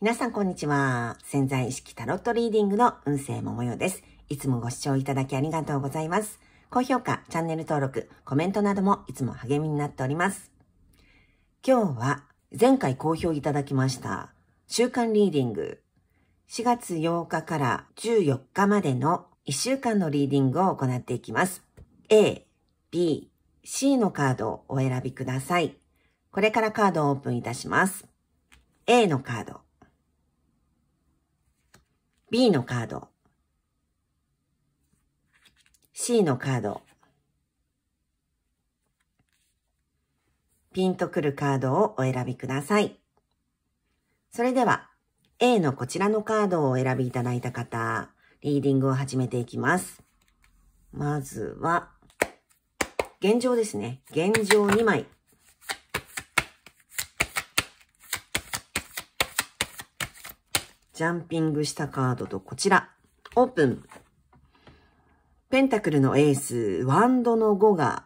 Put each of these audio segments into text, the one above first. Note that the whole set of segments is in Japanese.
皆さんこんにちは。潜在意識タロットリーディングの運勢ももよです。いつもご視聴いただきありがとうございます。高評価、チャンネル登録、コメントなどもいつも励みになっております。今日は前回好評いただきました週間リーディング4月8日から14日までの1週間のリーディングを行っていきます。A、B、C のカードをお選びください。これからカードをオープンいたします。A のカード。B のカード、C のカード、ピンとくるカードをお選びください。それでは、A のこちらのカードをお選びいただいた方、リーディングを始めていきます。まずは、現状ですね。現状2枚。ジャンピングしたカードとこちら、オープン。ペンタクルのエース、ワンドの5が、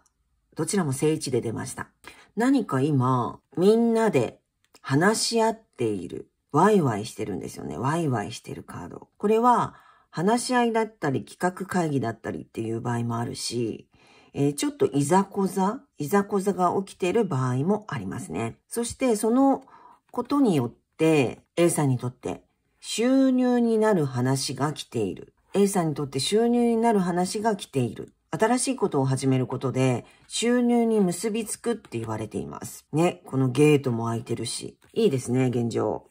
どちらも正位置で出ました。何か今、みんなで話し合っている、ワイワイしてるんですよね。ワイワイしてるカード。これは、話し合いだったり、企画会議だったりっていう場合もあるし、えー、ちょっといざこざ、いざこざが起きている場合もありますね。そして、そのことによって、A さんにとって収入になる話が来ている。A さんにとって収入になる話が来ている。新しいことを始めることで収入に結びつくって言われています。ね、このゲートも開いてるし。いいですね、現状。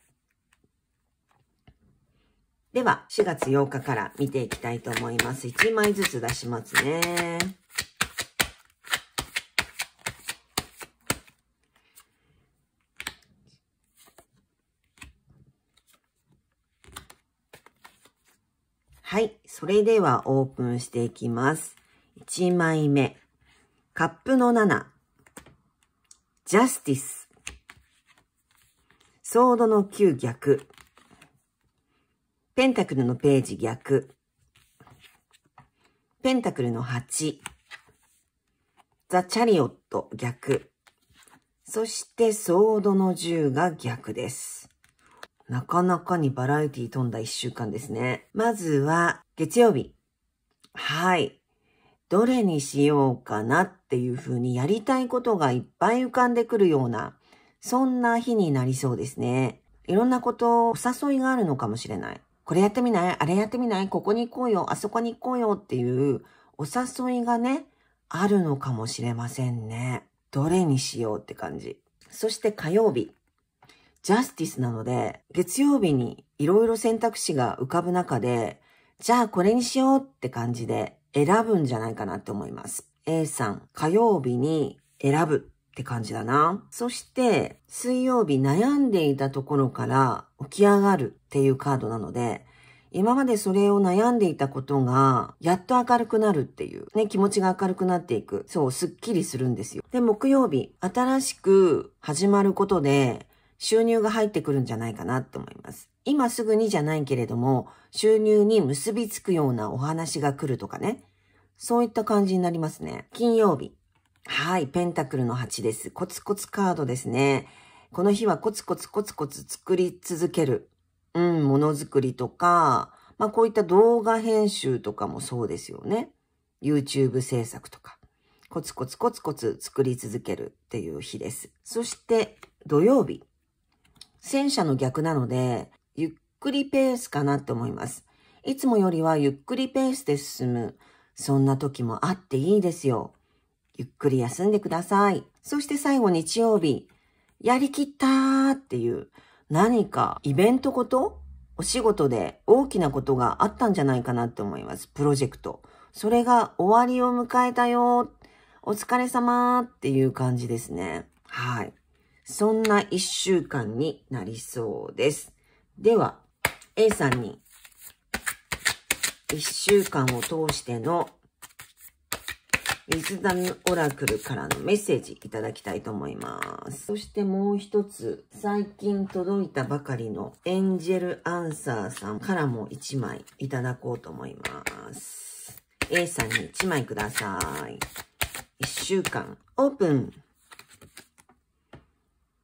では、4月8日から見ていきたいと思います。1枚ずつ出しますね。それではオープンしていきます。1枚目。カップの7。ジャスティス。ソードの9逆。ペンタクルのページ逆。ペンタクルの8。ザ・チャリオット逆。そしてソードの10が逆です。なかなかにバラエティ飛んだ一週間ですね。まずは月曜日。はい。どれにしようかなっていうふうにやりたいことがいっぱい浮かんでくるような、そんな日になりそうですね。いろんなことをお誘いがあるのかもしれない。これやってみないあれやってみないここに行こうよあそこに行こうよっていうお誘いがね、あるのかもしれませんね。どれにしようって感じ。そして火曜日。ジャスティスなので、月曜日にいろいろ選択肢が浮かぶ中で、じゃあこれにしようって感じで選ぶんじゃないかなって思います。A さん、火曜日に選ぶって感じだな。そして、水曜日悩んでいたところから起き上がるっていうカードなので、今までそれを悩んでいたことが、やっと明るくなるっていう、ね、気持ちが明るくなっていく。そう、すっきりするんですよ。で、木曜日、新しく始まることで、収入が入ってくるんじゃないかなって思います。今すぐにじゃないけれども、収入に結びつくようなお話が来るとかね。そういった感じになりますね。金曜日。はい、ペンタクルの8です。コツコツカードですね。この日はコツコツコツコツ作り続ける。うん、ものづくりとか、まあこういった動画編集とかもそうですよね。YouTube 制作とか。コツコツコツコツ作り続けるっていう日です。そして土曜日。戦車の逆なので、ゆっくりペースかなと思います。いつもよりはゆっくりペースで進む。そんな時もあっていいですよ。ゆっくり休んでください。そして最後日曜日、やりきったーっていう何かイベントことお仕事で大きなことがあったんじゃないかなって思います。プロジェクト。それが終わりを迎えたよ。お疲れ様っていう感じですね。はい。そんな一週間になりそうです。では、A さんに、1週間を通しての、水谷オラクルからのメッセージいただきたいと思います。そしてもう一つ、最近届いたばかりのエンジェルアンサーさんからも1枚いただこうと思います。A さんに1枚ください。1週間、オープン。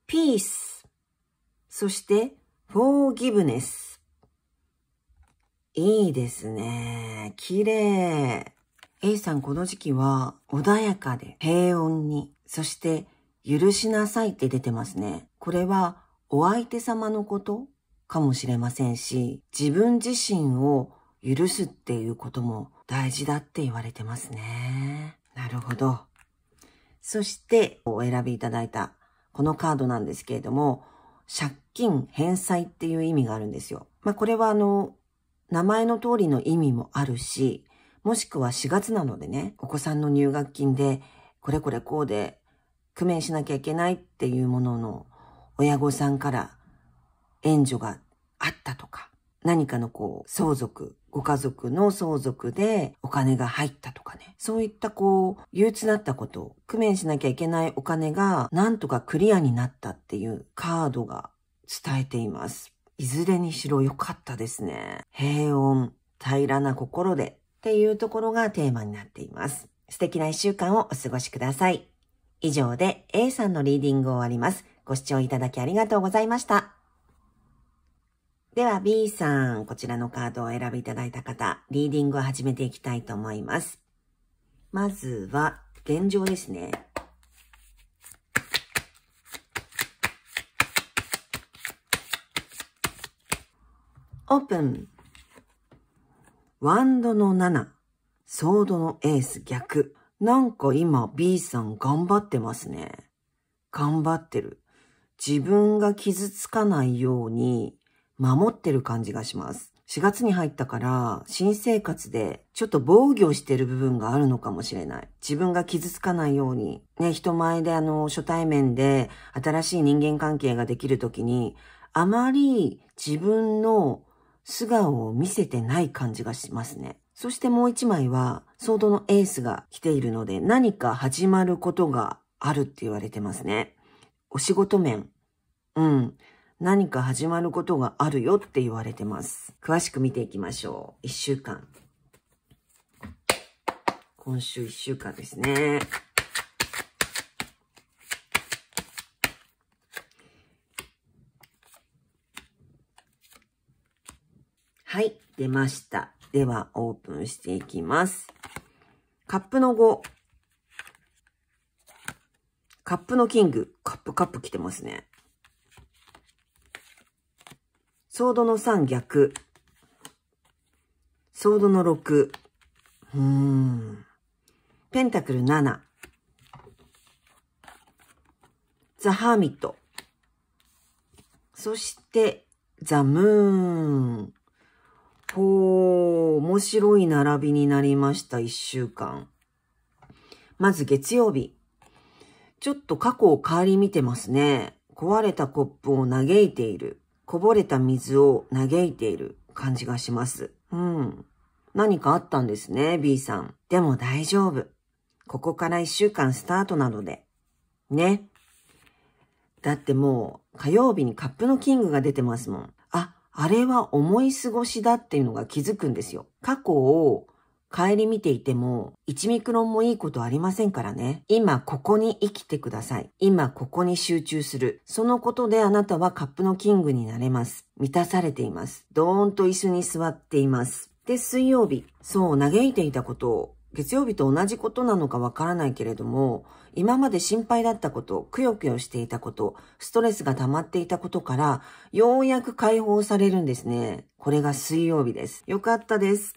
ピース。そして、f o r g i いいですね。綺麗。A さんこの時期は穏やかで平穏に、そして許しなさいって出てますね。これはお相手様のことかもしれませんし、自分自身を許すっていうことも大事だって言われてますね。なるほど。そしてお選びいただいたこのカードなんですけれども、借金返済っていう意味があるんですよ。まあ、これはあの、名前の通りの意味もあるし、もしくは4月なのでね、お子さんの入学金で、これこれこうで、工面しなきゃいけないっていうものの、親御さんから援助があったとか、何かのこう、相続、ご家族の相続でお金が入ったとかね。そういったこう、憂鬱だったこと、工面しなきゃいけないお金がなんとかクリアになったっていうカードが伝えています。いずれにしろ良かったですね。平穏、平らな心でっていうところがテーマになっています。素敵な一週間をお過ごしください。以上で A さんのリーディングを終わります。ご視聴いただきありがとうございました。では B さん、こちらのカードを選びいただいた方、リーディングを始めていきたいと思います。まずは、現状ですね。open ワンドの7、ソードのエース逆。なんか今 B さん頑張ってますね。頑張ってる。自分が傷つかないように守ってる感じがします。4月に入ったから新生活でちょっと防御してる部分があるのかもしれない。自分が傷つかないように。ね、人前であの初対面で新しい人間関係ができるときにあまり自分の素顔を見せてない感じがしますね。そしてもう一枚は、ソードのエースが来ているので、何か始まることがあるって言われてますね。お仕事面。うん。何か始まることがあるよって言われてます。詳しく見ていきましょう。一週間。今週一週間ですね。はい、出ました。では、オープンしていきます。カップの5。カップのキング。カップカップ来てますね。ソードの3逆。ソードの6。うーん。ペンタクル7。ザ・ハーミット。そして、ザ・ムーン。ほう、面白い並びになりました、一週間。まず月曜日。ちょっと過去をわり見てますね。壊れたコップを嘆いている。こぼれた水を嘆いている感じがします。うん。何かあったんですね、B さん。でも大丈夫。ここから一週間スタートなので。ね。だってもう火曜日にカップのキングが出てますもん。あれは思い過ごしだっていうのが気づくんですよ。過去を帰り見ていても、1ミクロンもいいことありませんからね。今ここに生きてください。今ここに集中する。そのことであなたはカップのキングになれます。満たされています。ドーンと椅子に座っています。で、水曜日。そう、嘆いていたことを、月曜日と同じことなのかわからないけれども、今まで心配だったこと、くよくよしていたこと、ストレスが溜まっていたことから、ようやく解放されるんですね。これが水曜日です。よかったです。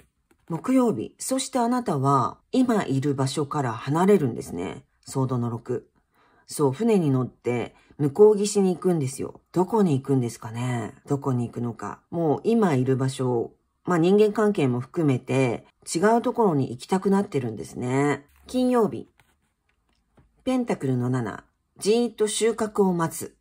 木曜日、そしてあなたは、今いる場所から離れるんですね。ソーの6。そう、船に乗って、向こう岸に行くんですよ。どこに行くんですかねどこに行くのか。もう今いる場所を、まあ人間関係も含めて、違うところに行きたくなってるんですね。金曜日、ペンタクルの7、じーっと収穫を待つ。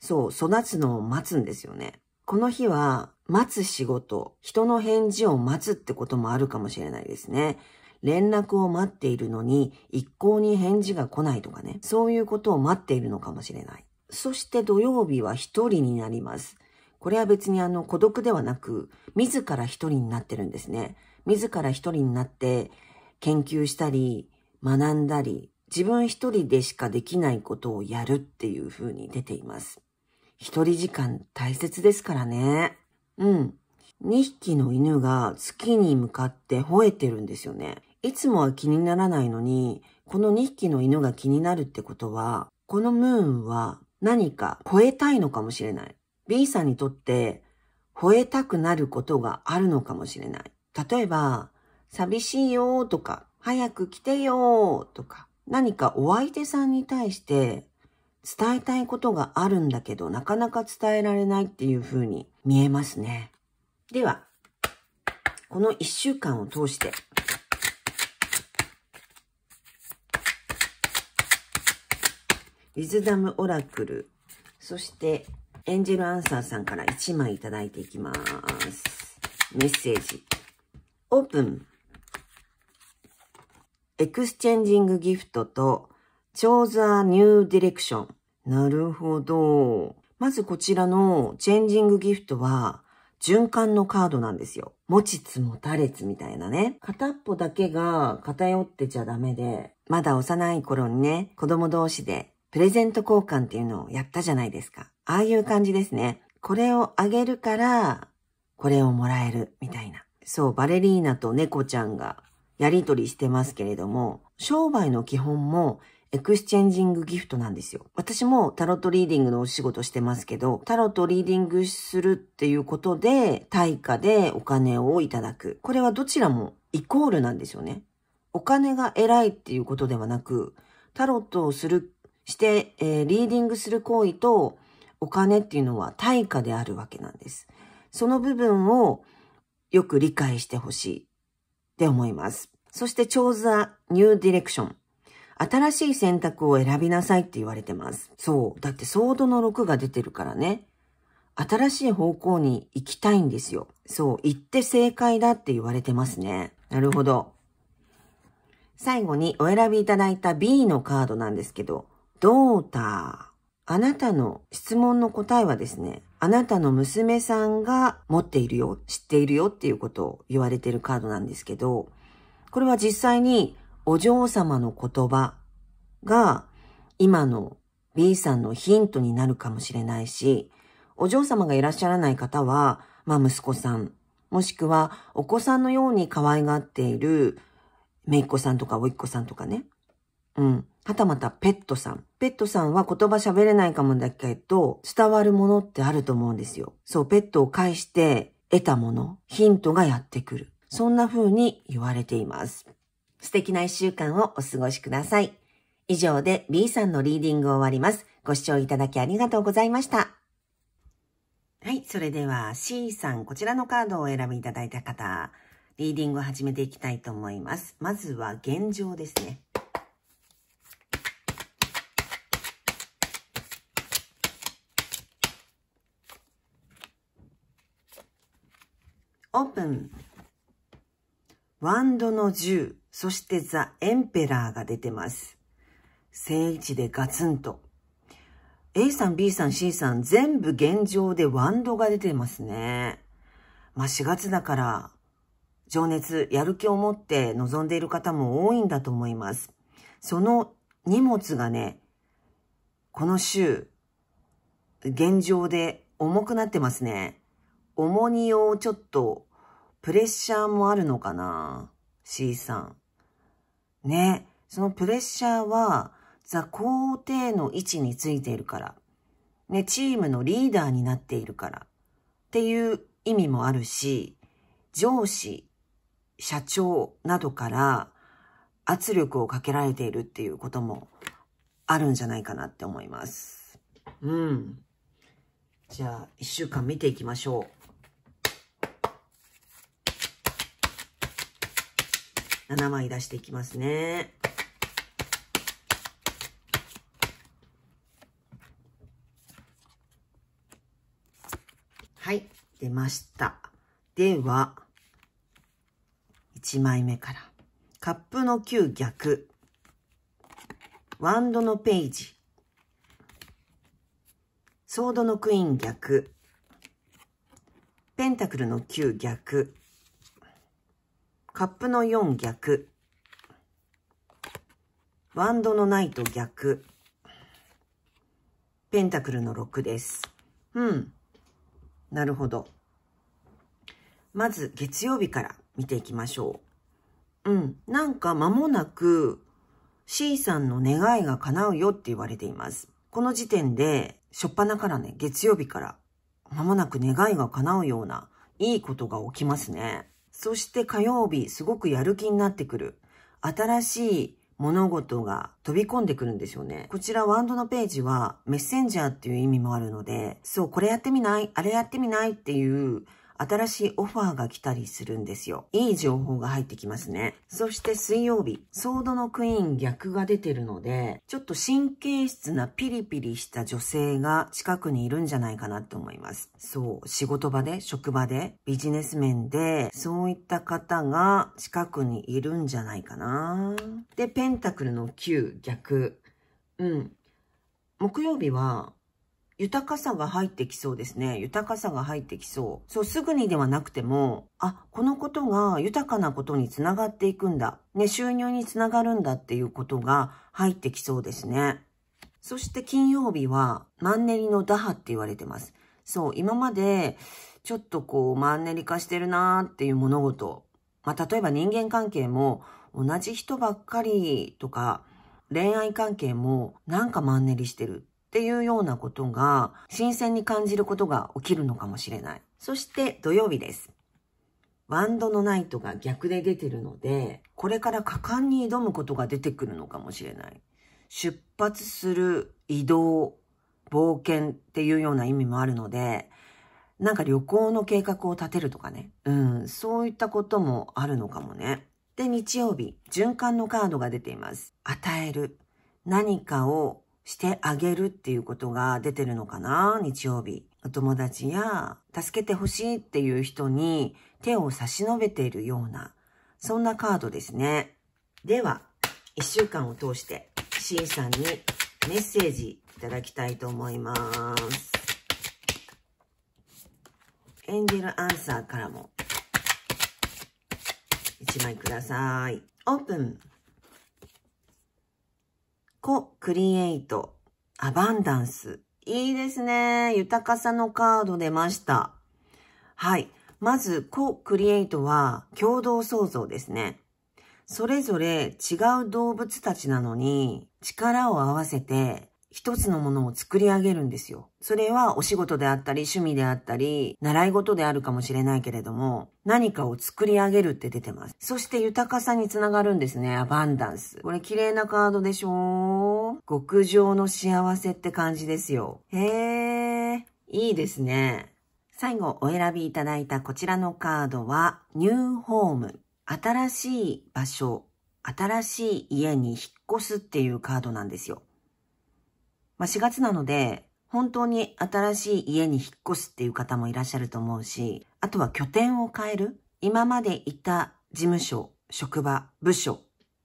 そう、育つのを待つんですよね。この日は、待つ仕事、人の返事を待つってこともあるかもしれないですね。連絡を待っているのに、一向に返事が来ないとかね。そういうことを待っているのかもしれない。そして土曜日は一人になります。これは別にあの孤独ではなく、自ら一人になってるんですね。自ら一人になって、研究したり、学んだり、自分一人でしかできないことをやるっていう風に出ています。一人時間大切ですからね。うん。二匹の犬が月に向かって吠えてるんですよね。いつもは気にならないのに、この二匹の犬が気になるってことは、このムーンは何か吠えたいのかもしれない。B さんにとって吠えたくなることがあるのかもしれない。例えば、寂しいよとか、早く来てよとか、何かお相手さんに対して伝えたいことがあるんだけど、なかなか伝えられないっていう風に見えますね。では、この一週間を通して、ウィズダムオラクル、そしてエンジェルアンサーさんから1枚いただいていきます。メッセージ。オープンエクスチェンジングギフトと、チョーザーニューディレクション。なるほど。まずこちらのチェンジングギフトは、循環のカードなんですよ。持ちつ持たれつみたいなね。片っぽだけが偏ってちゃダメで、まだ幼い頃にね、子供同士でプレゼント交換っていうのをやったじゃないですか。ああいう感じですね。これをあげるから、これをもらえるみたいな。そう、バレリーナと猫ちゃんがやり取りしてますけれども、商売の基本もエクスチェンジングギフトなんですよ。私もタロットリーディングのお仕事してますけど、タロットリーディングするっていうことで、対価でお金をいただく。これはどちらもイコールなんですよね。お金が偉いっていうことではなく、タロットをする、して、えー、リーディングする行為とお金っていうのは対価であるわけなんです。その部分をよく理解してほしいって思います。そして c h o s ニューディレクション。新しい選択を選びなさいって言われてます。そう。だってソードの6が出てるからね。新しい方向に行きたいんですよ。そう。行って正解だって言われてますね。なるほど。最後にお選びいただいた B のカードなんですけど、ドーター。あなたの質問の答えはですね、あなたの娘さんが持っているよ、知っているよっていうことを言われてるカードなんですけど、これは実際にお嬢様の言葉が今の B さんのヒントになるかもしれないし、お嬢様がいらっしゃらない方は、まあ息子さん、もしくはお子さんのように可愛がっている姪っ子さんとかおいっ子さんとかね。うん。はたまたペットさん。ペットさんは言葉喋れないかもだけど、伝わるものってあると思うんですよ。そう、ペットを介して得たもの、ヒントがやってくる。そんな風に言われています。素敵な一週間をお過ごしください。以上で B さんのリーディングを終わります。ご視聴いただきありがとうございました。はい、それでは C さん、こちらのカードをお選びいただいた方、リーディングを始めていきたいと思います。まずは現状ですね。オープンワンドの銃、そしてザ・エンペラーが出てます。正位置でガツンと。A さん、B さん、C さん、全部現状でワンドが出てますね。まあ4月だから、情熱、やる気を持って臨んでいる方も多いんだと思います。その荷物がね、この週、現状で重くなってますね。重荷をちょっとプレッシャーもあるのかな ?C さん。ね。そのプレッシャーは、ザ・皇帝の位置についているから。ね、チームのリーダーになっているから。っていう意味もあるし、上司、社長などから圧力をかけられているっていうこともあるんじゃないかなって思います。うん。じゃあ、一週間見ていきましょう。7枚出していきますね。はい、出ました。では、1枚目から。カップの9逆。ワンドのページ。ソードのクイーン逆。ペンタクルの9逆。カップの4逆。ワンドのナイト逆。ペンタクルの6です。うん。なるほど。まず月曜日から見ていきましょう。うん。なんか間もなく C さんの願いが叶うよって言われています。この時点で、初っ端からね、月曜日から間もなく願いが叶うようないいことが起きますね。そして火曜日、すごくやる気になってくる。新しい物事が飛び込んでくるんでしょうね。こちらワンドのページはメッセンジャーっていう意味もあるので、そう、これやってみないあれやってみないっていう新しいオファーが来たりするんですよ。いい情報が入ってきますね。そして水曜日、ソードのクイーン逆が出てるので、ちょっと神経質なピリピリした女性が近くにいるんじゃないかなと思います。そう、仕事場で、職場で、ビジネス面で、そういった方が近くにいるんじゃないかな。で、ペンタクルの9逆。うん。木曜日は豊かさが入ってきそうですね。豊かさが入ってきそう。そう、すぐにではなくても、あ、このことが豊かなことにつながっていくんだ。ね、収入につながるんだっていうことが入ってきそうですね。そして金曜日は、マンネリの打破って言われてます。そう、今まで、ちょっとこう、マンネリ化してるなーっていう物事。まあ、例えば人間関係も、同じ人ばっかりとか、恋愛関係も、なんかマンネリしてる。っていうようなことが新鮮に感じることが起きるのかもしれない。そして土曜日です。ワンドのナイトが逆で出てるので、これから果敢に挑むことが出てくるのかもしれない。出発する、移動、冒険っていうような意味もあるので、なんか旅行の計画を立てるとかね。うん、そういったこともあるのかもね。で、日曜日、循環のカードが出ています。与える。何かをしてあげるっていうことが出てるのかな日曜日。お友達や助けてほしいっていう人に手を差し伸べているような、そんなカードですね。では、1週間を通して C さんにメッセージいただきたいと思います。エンジェルアンサーからも1枚ください。オープンコクリエイト、アバンダンス。いいですね。豊かさのカード出ました。はい。まず、コクリエイトは共同創造ですね。それぞれ違う動物たちなのに力を合わせて一つのものを作り上げるんですよ。それはお仕事であったり、趣味であったり、習い事であるかもしれないけれども、何かを作り上げるって出てます。そして豊かさにつながるんですね。アバンダンス。これ綺麗なカードでしょ極上の幸せって感じですよ。へえ、いいですね。最後お選びいただいたこちらのカードは、ニューホーム。新しい場所、新しい家に引っ越すっていうカードなんですよ。まあ、4月なので、本当に新しい家に引っ越すっていう方もいらっしゃると思うし、あとは拠点を変える。今までいた事務所、職場、部署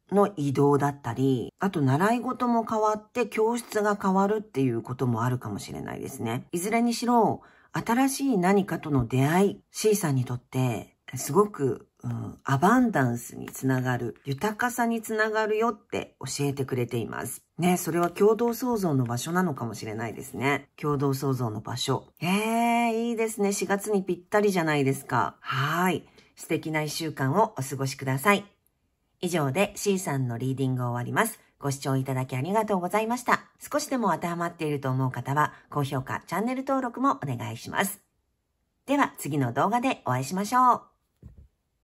の移動だったり、あと習い事も変わって教室が変わるっていうこともあるかもしれないですね。いずれにしろ、新しい何かとの出会い、C さんにとってすごくうん、アバンダンスにつながる、豊かさにつながるよって教えてくれています。ね、それは共同創造の場所なのかもしれないですね。共同創造の場所。えー、いいですね。4月にぴったりじゃないですか。はい。素敵な1週間をお過ごしください。以上で C さんのリーディングを終わります。ご視聴いただきありがとうございました。少しでも当てはまっていると思う方は、高評価、チャンネル登録もお願いします。では次の動画でお会いしましょう。